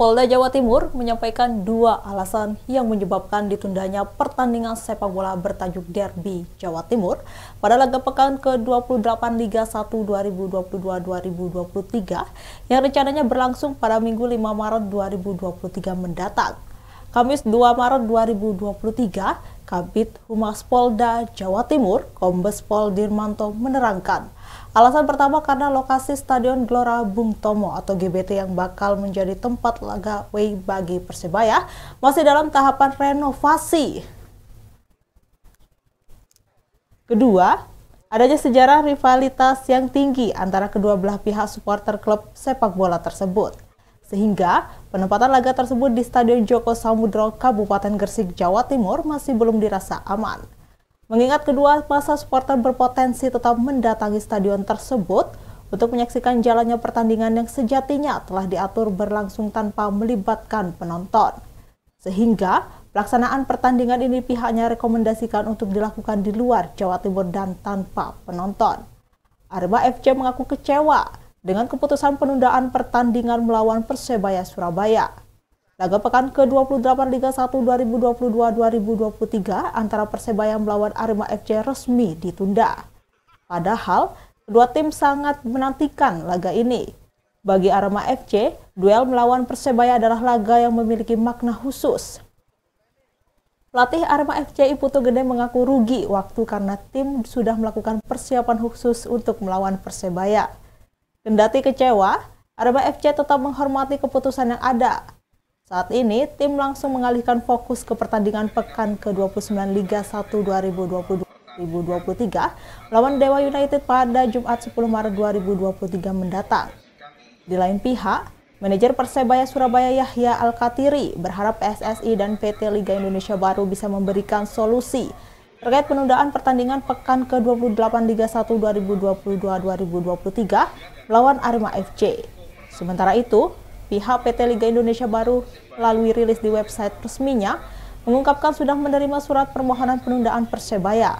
Polda Jawa Timur menyampaikan dua alasan yang menyebabkan ditundanya pertandingan sepak bola bertajuk Derby Jawa Timur pada laga pekan ke-28 Liga 1 2022-2023 yang rencananya berlangsung pada Minggu 5 Maret 2023 mendatang. Kamis 2 Maret 2023, Kabit Humas Polda Jawa Timur, Kombes Pol Dirmanto menerangkan, Alasan pertama karena lokasi Stadion Gelora Bung Tomo atau GBT yang bakal menjadi tempat laga away bagi Persebaya masih dalam tahapan renovasi. Kedua, adanya sejarah rivalitas yang tinggi antara kedua belah pihak supporter klub sepak bola tersebut. Sehingga penempatan laga tersebut di Stadion Joko Samudro Kabupaten Gresik, Jawa Timur masih belum dirasa aman. Mengingat kedua masa supporter berpotensi tetap mendatangi stadion tersebut untuk menyaksikan jalannya pertandingan yang sejatinya telah diatur berlangsung tanpa melibatkan penonton. Sehingga pelaksanaan pertandingan ini pihaknya rekomendasikan untuk dilakukan di luar Jawa Timur dan tanpa penonton. Arema FC mengaku kecewa dengan keputusan penundaan pertandingan melawan Persebaya Surabaya. Laga pekan ke-28 Liga 1 2022-2023 antara Persebaya melawan Arema FC resmi ditunda. Padahal, kedua tim sangat menantikan laga ini. Bagi Arema FC, duel melawan Persebaya adalah laga yang memiliki makna khusus. Pelatih Arema FC Iputu Gede mengaku rugi waktu karena tim sudah melakukan persiapan khusus untuk melawan Persebaya. Kendati kecewa, Arema FC tetap menghormati keputusan yang ada saat ini, tim langsung mengalihkan fokus ke pertandingan pekan ke-29 Liga 1 2022-2023 melawan Dewa United pada Jumat 10 Maret 2023 mendatang. Di lain pihak, manajer Persebaya Surabaya Yahya Al-Katiri berharap PSSI dan PT Liga Indonesia Baru bisa memberikan solusi terkait penundaan pertandingan pekan ke-28 Liga 1 2022-2023 melawan Arema FC. Sementara itu, Pihak PT Liga Indonesia Baru melalui rilis di website resminya mengungkapkan sudah menerima surat permohonan penundaan Persebaya.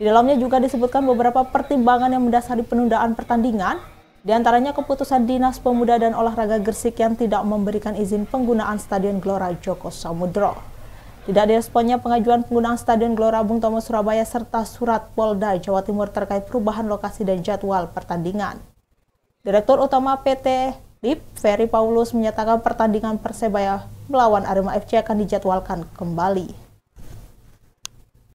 Di dalamnya juga disebutkan beberapa pertimbangan yang mendasari penundaan pertandingan, diantaranya keputusan Dinas Pemuda dan Olahraga Gersik yang tidak memberikan izin penggunaan Stadion Gelora Joko Samudro. Tidak diresponnya pengajuan penggunaan Stadion Gelora Bung Tomo Surabaya serta surat Polda Jawa Timur terkait perubahan lokasi dan jadwal pertandingan. Direktur Utama PT Lip Ferry Paulus menyatakan pertandingan Persebaya melawan Arema FC akan dijadwalkan kembali.